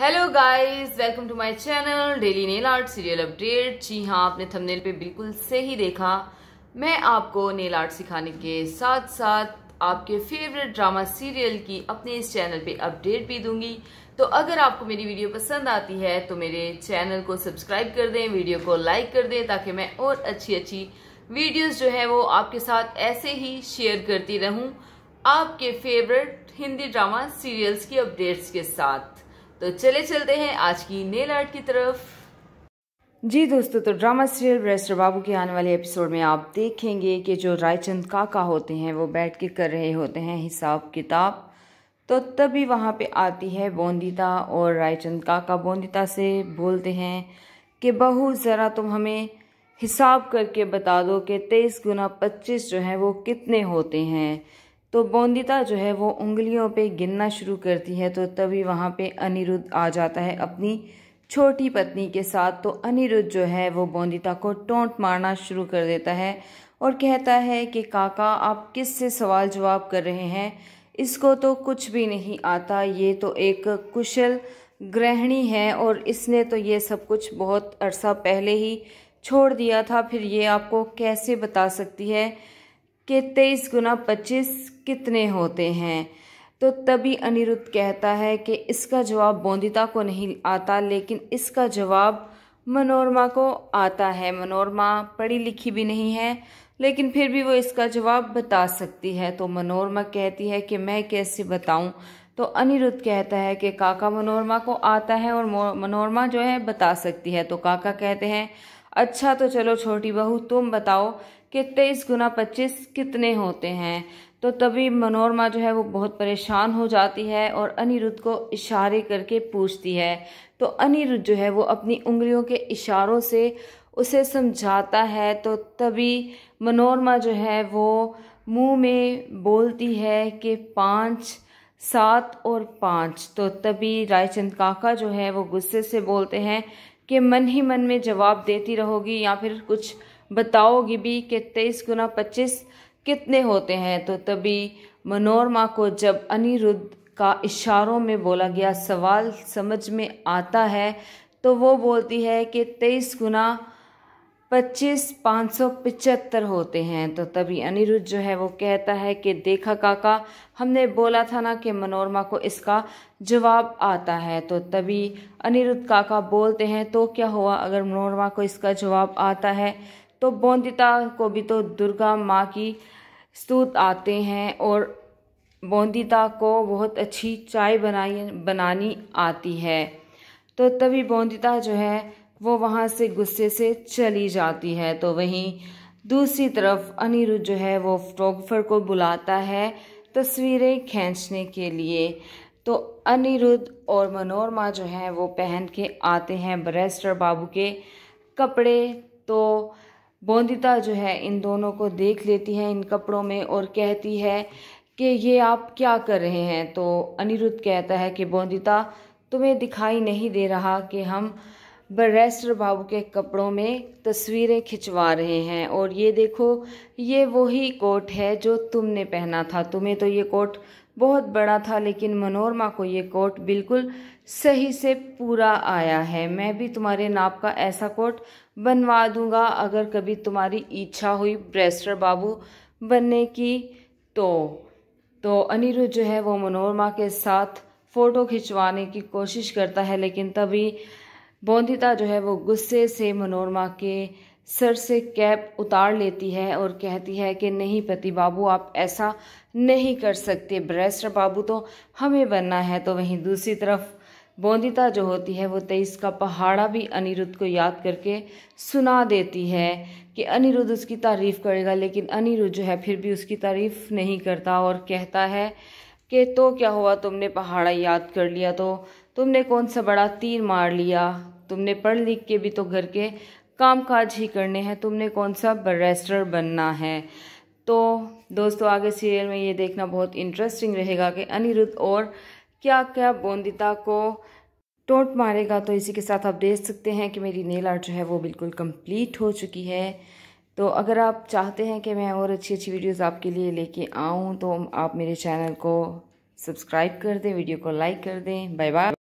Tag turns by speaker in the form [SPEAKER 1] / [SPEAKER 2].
[SPEAKER 1] hello guys welcome to my channel daily nail art serial update जी हाँ आपने thumbnail पे बिल्कुल सही देखा मैं आपको नेल आर्ट सिखाने के साथ साथ आपके फेवरेट ड्रामा सीरियल की अपने इस चैनल पे अपडेट भी दूंगी तो अगर आपको मेरी वीडियो पसंद आती है तो मेरे चैनल को सब्सक्राइब कर दें वीडियो को लाइक कर दें ताकि मैं और अच्छी अच्छी वीडियोज़ जो है वो आपके साथ ऐसे ही शेयर करती रहूँ आपके फेवरेट हिंदी ड्रामा सीरियल्स की अपडेट्स के साथ तो चले चलते हैं आज की नेल आर्ट की तरफ
[SPEAKER 2] जी दोस्तों तो ड्रामा सीरियल ब्रेस्टर बाबू के आने वाले एपिसोड में आप देखेंगे कि जो रायचंद काका होते हैं वो बैठ के कर रहे होते हैं हिसाब किताब तो तभी वहाँ पे आती है बोंदिता और रायचंद काका बोंदिता से बोलते हैं कि बहू ज़रा तुम हमें हिसाब करके बता दो कि तेईस गुना पच्चीस जो है वो कितने होते हैं तो बोंदिता जो है वो उंगलियों पे गिनना शुरू करती है तो तभी वहाँ पे अनिरुद्ध आ जाता है अपनी छोटी पत्नी के साथ तो अनिरुद्ध जो है वो बोंदिता को टोंट मारना शुरू कर देता है और कहता है कि काका आप किस से सवाल जवाब कर रहे हैं इसको तो कुछ भी नहीं आता ये तो एक कुशल गृहिणी है और इसने तो ये सब कुछ बहुत अरसा पहले ही छोड़ दिया था फिर ये आपको कैसे बता सकती है कि तेईस गुना पच्चीस कितने होते हैं तो तभी अनिरुद्ध कहता है कि इसका जवाब बोंदिता को नहीं आता लेकिन इसका जवाब मनोरमा को आता है मनोरमा पढ़ी लिखी भी नहीं है लेकिन फिर भी वो इसका जवाब बता सकती है तो मनोरमा कहती है कि मैं कैसे बताऊं तो अनिरुद्ध कहता है कि काका मनोरमा को आता है और मनोरमा जो है बता सकती है तो काका कहते हैं अच्छा तो चलो छोटी बहू तुम बताओ कि तेईस गुना पच्चीस कितने होते हैं तो तभी मनोरमा जो है वो बहुत परेशान हो जाती है और अनिरुद्ध को इशारे करके पूछती है तो अनिरुद्ध जो है वो अपनी उंगलियों के इशारों से उसे समझाता है तो तभी मनोरमा जो है वो मुंह में बोलती है कि पाँच सात और पाँच तो तभी रायचंद काका जो है वो गुस्से से बोलते हैं कि मन ही मन में जवाब देती रहोगी या फिर कुछ बताओगी भी कि तेईस गुना पच्चीस कितने होते हैं तो तभी मनोरमा को जब अनिरुद्ध का इशारों में बोला गया सवाल समझ में आता है तो वो बोलती है कि तेईस गुना पच्चीस पाँच सौ पचहत्तर होते हैं तो तभी अनिरुद्ध जो है वो कहता है कि देखा काका हमने बोला था ना कि मनोरमा को इसका जवाब आता है तो तभी अनिरुद्ध काका बोलते हैं तो क्या हुआ अगर मनोरमा को इसका जवाब आता है तो बोंदिता को भी तो दुर्गा माँ की स्तूत आते हैं और बोंदिता को बहुत अच्छी चाय बनाई बनानी आती है तो तभी बोंदिता जो है वो वहाँ से गुस्से से चली जाती है तो वहीं दूसरी तरफ अनिरुद्ध जो है वो फोटोग्राफर को बुलाता है तस्वीरें खींचने के लिए तो अनिरुद्ध और मनोरमा जो है वो पहन के आते हैं बरेस्टर बाबू के कपड़े तो बोंदिता जो है इन दोनों को देख लेती है इन कपड़ों में और कहती है कि ये आप क्या कर रहे हैं तो अनिरुद्ध कहता है कि बोंदिता तुम्हें दिखाई नहीं दे रहा कि हम बरेस्टर बाबू के कपड़ों में तस्वीरें खिंचवा रहे हैं और ये देखो ये वही कोट है जो तुमने पहना था तुम्हें तो ये कोट बहुत बड़ा था लेकिन मनोरमा को ये कोट बिल्कुल सही से पूरा आया है मैं भी तुम्हारे नाप का ऐसा कोट बनवा दूंगा अगर कभी तुम्हारी इच्छा हुई ब्रेस्टर बाबू बनने की तो तो अनिरुद्ध जो है वो मनोरमा के साथ फ़ोटो खिंचवाने की कोशिश करता है लेकिन तभी बोंदिता जो है वो गुस्से से मनोरमा के सर से कैप उतार लेती है और कहती है कि नहीं पति बाबू आप ऐसा नहीं कर सकते ब्रेस्टर बाबू तो हमें बनना है तो वहीं दूसरी तरफ बोंदिता जो होती है वो तेईस का पहाड़ा भी अनिरुद्ध को याद करके सुना देती है कि अनिरुद्ध उसकी तारीफ़ करेगा लेकिन अनिरुद्ध जो है फिर भी उसकी तारीफ़ नहीं करता और कहता है कि तो क्या हुआ तुमने पहाड़ा याद कर लिया तो तुमने कौन सा बड़ा तीर मार लिया तुमने पढ़ लिख के भी तो घर के काम काज ही करने हैं तुमने कौन सा बरेस्टर बनना है तो दोस्तों आगे सीरियल में ये देखना बहुत इंटरेस्टिंग रहेगा कि अनिरुद्ध और क्या क्या बोंदिता को टोट मारेगा तो इसी के साथ आप देख सकते हैं कि मेरी नेल आर्ट जो है वो बिल्कुल कंप्लीट हो चुकी है तो अगर आप चाहते हैं कि मैं और अच्छी अच्छी वीडियोस आपके लिए लेके आऊं तो आप मेरे चैनल को सब्सक्राइब कर दें वीडियो को लाइक कर दें बाय बाय